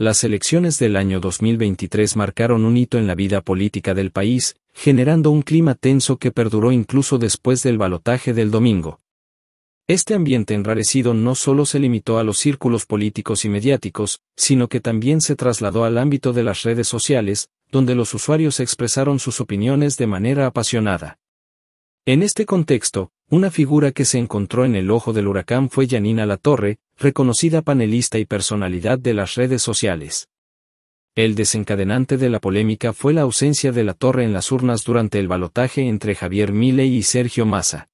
Las elecciones del año 2023 marcaron un hito en la vida política del país, generando un clima tenso que perduró incluso después del balotaje del domingo. Este ambiente enrarecido no solo se limitó a los círculos políticos y mediáticos, sino que también se trasladó al ámbito de las redes sociales, donde los usuarios expresaron sus opiniones de manera apasionada. En este contexto, una figura que se encontró en el ojo del huracán fue Yanina Latorre, reconocida panelista y personalidad de las redes sociales. El desencadenante de la polémica fue la ausencia de la torre en las urnas durante el balotaje entre Javier Milei y Sergio Massa.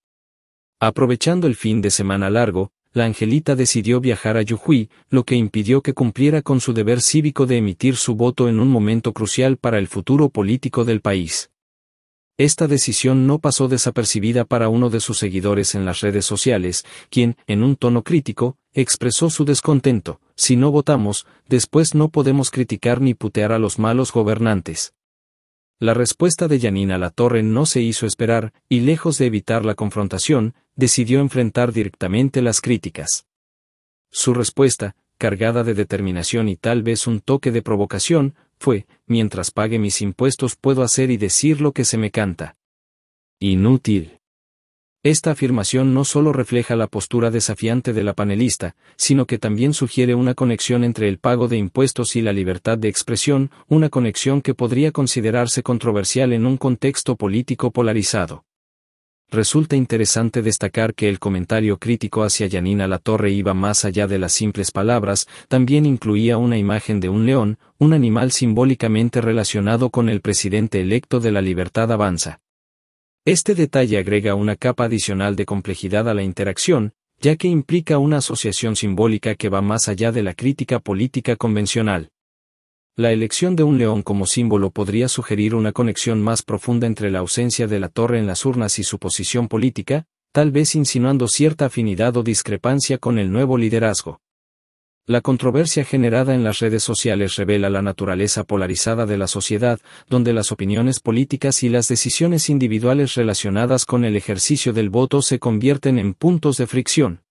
Aprovechando el fin de semana largo, la angelita decidió viajar a Yujuy, lo que impidió que cumpliera con su deber cívico de emitir su voto en un momento crucial para el futuro político del país. Esta decisión no pasó desapercibida para uno de sus seguidores en las redes sociales, quien, en un tono crítico, expresó su descontento, si no votamos, después no podemos criticar ni putear a los malos gobernantes. La respuesta de Yanina torre no se hizo esperar, y lejos de evitar la confrontación, decidió enfrentar directamente las críticas. Su respuesta, cargada de determinación y tal vez un toque de provocación, fue, mientras pague mis impuestos puedo hacer y decir lo que se me canta. Inútil. Esta afirmación no solo refleja la postura desafiante de la panelista, sino que también sugiere una conexión entre el pago de impuestos y la libertad de expresión, una conexión que podría considerarse controversial en un contexto político polarizado. Resulta interesante destacar que el comentario crítico hacia Yanina Latorre iba más allá de las simples palabras, también incluía una imagen de un león, un animal simbólicamente relacionado con el presidente electo de la Libertad Avanza. Este detalle agrega una capa adicional de complejidad a la interacción, ya que implica una asociación simbólica que va más allá de la crítica política convencional. La elección de un león como símbolo podría sugerir una conexión más profunda entre la ausencia de la torre en las urnas y su posición política, tal vez insinuando cierta afinidad o discrepancia con el nuevo liderazgo. La controversia generada en las redes sociales revela la naturaleza polarizada de la sociedad, donde las opiniones políticas y las decisiones individuales relacionadas con el ejercicio del voto se convierten en puntos de fricción.